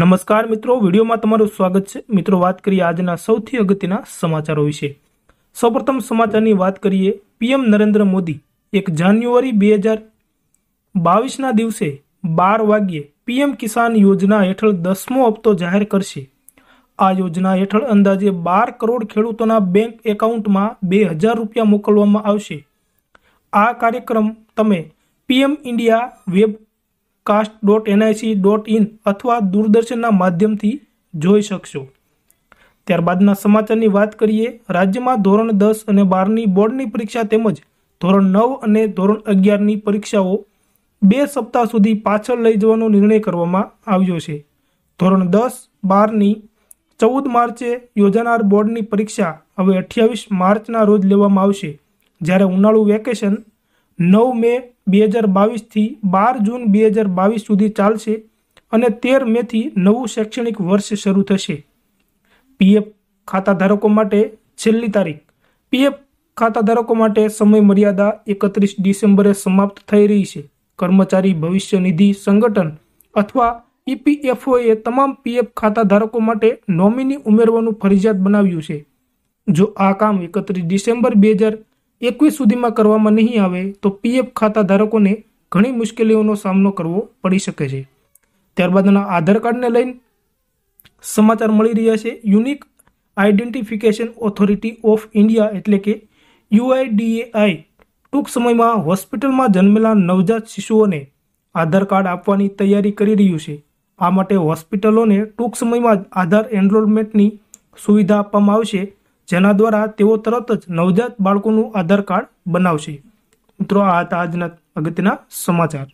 નમસ્કાર મિત્રો વિડીયોમાં તમારું સ્વાગત છે મિત્રો વાત કરીએ આજના સૌથી અગત્યના સમાચારો વિશે સૌપ્રથમ સમાચારની વાત કરીએ પીએમ નરેન્દ્ર મોદી એક જાન્યુઆરી બે હજાર બાવીસના દિવસે બાર વાગ્યે પીએમ કિસાન યોજના હેઠળ દસમો હપ્તો જાહેર કરશે આ યોજના હેઠળ અંદાજે બાર કરોડ ખેડૂતોના બેંક એકાઉન્ટમાં બે હજાર રૂપિયા મોકલવામાં આવશે આ કાર્યક્રમ તમે PM India webcast dot NIC dot in અથવા દૂરદર્શનના માધ્યમથી જોઈ શકશો ત્યારબાદના સમાચારની વાત કરીએ રાજ્યમાં ધોરણ દસ અને બારની બોર્ડની પરીક્ષા તેમજ ધોરણ નવ અને ધોરણ અગિયારની પરીક્ષાઓ બે સપ્તાહ સુધી પાછળ લઈ જવાનો નિર્ણય કરવામાં આવ્યો છે ધોરણ દસ બારની ચૌદ માર્ચે યોજાનાર બોર્ડની પરીક્ષા હવે અઠ્યાવીસ માર્ચના રોજ લેવામાં આવશે જ્યારે ઉનાળુ વેકેશન નવ મે બે હજાર બાવીસથી બાર જૂન બે હજાર બાવીસ સુધી ચાલશે અને તેર મેથી નવું શૈક્ષણિક વર્ષ શરૂ થશે પીએફ ખાતા ધારકો માટે છેલ્લી તારીખ પીએફ ખાતા ધારકો માટે સમય મર્યાદા એકત્રીસ ડિસેમ્બરે સમાપ્ત થઈ રહી છે કર્મચારી ભવિષ્ય નિધિ સંગઠન અથવા ઈપીએફઓએ તમામ પીએફ ખાતા ધારકો માટે નોમિની ઉમેરવાનું ફરજિયાત બનાવ્યું છે જો આ કામ એકત્રીસ ડિસેમ્બર બે હજાર એકવીસ સુધીમાં કરવામાં નહીં આવે તો પીએફ ખાતા ધારકોને ઘણી મુશ્કેલીઓનો સામનો કરવો પડી શકે છે ત્યારબાદના આધાર કાર્ડને લઈને સમાચાર મળી રહ્યા છે unique identification authority of India એટલે કે યુઆઈડીએઆઈ ટૂંક સમયમાં હોસ્પિટલમાં જન્મેલા નવજાત શિશુઓને આધાર કાર્ડ આપવાની તૈયારી કરી રહ્યું છે આ માટે હોસ્પિટલોને ટૂંક સમયમાં જ આધાર એનરોલમેન્ટની સુવિધા આપવામાં આવશે જેના દ્વારા તેઓ તરત જ નવજાત બાળકોનું આધાર કાર્ડ બનાવશે મિત્રો આ હતા આજના અગત્યના સમાચાર